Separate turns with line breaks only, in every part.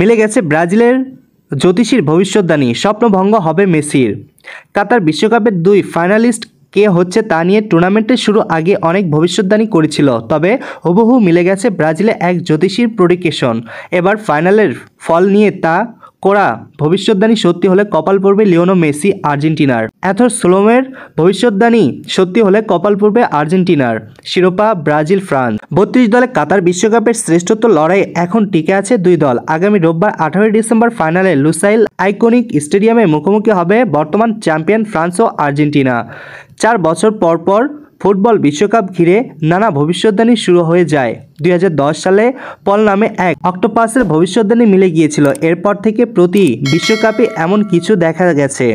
মিলে গেছে ব্রাজিলের জ্যোতিষীর ভবিষ্যদ্বাণী স্বপ্নভঙ্গ হবে মেসির কাতার বিশ্বকাপের দুই ফাইনালিস্ট কে হচ্ছে তা নিয়ে টুর্নামেন্টের শুরু আগে অনেক ভবিষ্যদ্বাণী করেছিল তবে হুবহু মিলে গেছে ব্রাজিলে এক জ্যোতিষীর প্রডিকেশন এবার ফাইনালের ফল নিয়ে তা কোরা ভবিষ্যৎদানী সত্যি হলে কপাল পড়বে লিওনো মেসি আর্জেন্টিনার অ্যাথর সোলোমের ভবিষ্যৎদানী সত্যি হলে কপাল পড়বে আর্জেন্টিনার শিরোপা ব্রাজিল ফ্রান্স বত্রিশ দলে কাতার বিশ্বকাপের শ্রেষ্ঠত্ব লড়াই এখন টিকে আছে দুই দল আগামী রোববার আঠারোই ডিসেম্বর ফাইনালে লুসাইল আইকনিক স্টেডিয়ামে মুখোমুখি হবে বর্তমান চ্যাম্পিয়ন ফ্রান্স ও আর্জেন্টিনা চার বছর পর পর ফুটবল বিশ্বকাপ ঘিরে নানা ভবিষ্যৎদানী শুরু হয়ে যায় দুই সালে পল নামে এক অক্টোপাসের ভবিষ্যদ্বাণী মিলে গিয়েছিল এরপর থেকে প্রতি বিশ্বকাপে এমন কিছু দেখা গেছে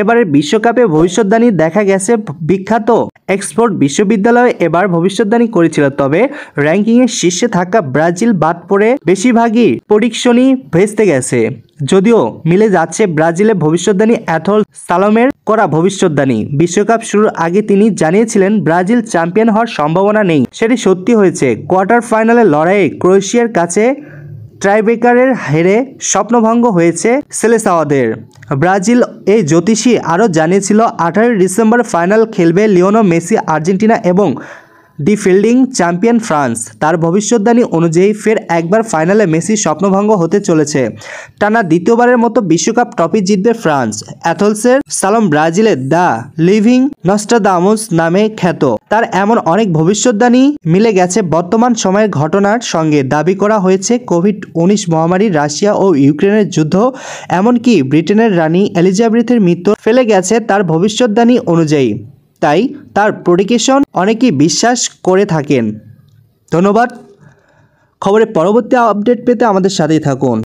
এবারে বিশ্বকাপে ভবিষ্যদ্বাণী দেখা গেছে বিখ্যাত এক্সপোর্ট বিশ্ববিদ্যালয়ে এবার ভবিষ্যদ্বাণী করেছিল তবে র্যাঙ্কিংয়ের শীর্ষে থাকা ব্রাজিল বাদ পড়ে বেশিরভাগই পরিকশনই ভেস্তে গেছে যদিও মিলে যাচ্ছে ব্রাজিলের ভবিষ্যদ্বাণী অ্যাথল সালমের করা ভবিষ্যদ্বাণী বিশ্বকাপ শুরুর আগে তিনি জানিয়েছিলেন ব্রাজিল চ্যাম্পিয়ন হওয়ার সম্ভাবনা নেই সেটি সত্যি হয়েছে কোয়ার্টার কোয়ার্টার ফাইনালের লড়াইয়ে ক্রোয়েশিয়ার কাছে ট্রাইব্রেকারের হেরে স্বপ্নভঙ্গ হয়েছে সেলেসাওয়াদের ব্রাজিল এই জ্যোতিষী আরও জানিয়েছিল আঠারোই ডিসেম্বর ফাইনাল খেলবে লিওনো মেসি আর্জেন্টিনা এবং ডি ফিল্ডিং চ্যাম্পিয়ন ফ্রান্স তার ভবিষ্যৎবাণী অনুযায়ী ফের একবার ফাইনালে মেসি স্বপ্নভঙ্গ হতে চলেছে টানা দ্বিতীয়বারের মতো বিশ্বকাপ ট্রফি জিতবে ফ্রান্স অ্যাথলসের সালম ব্রাজিলের দ্য লিভিং নস্টাদামোস নামে খ্যাত তার এমন অনেক ভবিষ্যৎবাণী মিলে গেছে বর্তমান সময়ের ঘটনার সঙ্গে দাবি করা হয়েছে কোভিড উনিশ মহামারী রাশিয়া ও ইউক্রেনের যুদ্ধ এমনকি ব্রিটেনের রানী এলিজাবেথের মৃত্যু ফেলে গেছে তার ভবিষ্যৎবাণী অনুযায়ী তাই তার প্রডিকেশন অনেকেই বিশ্বাস করে থাকেন ধন্যবাদ খবরের পরবর্তী আপডেট পেতে আমাদের সাথেই থাকুন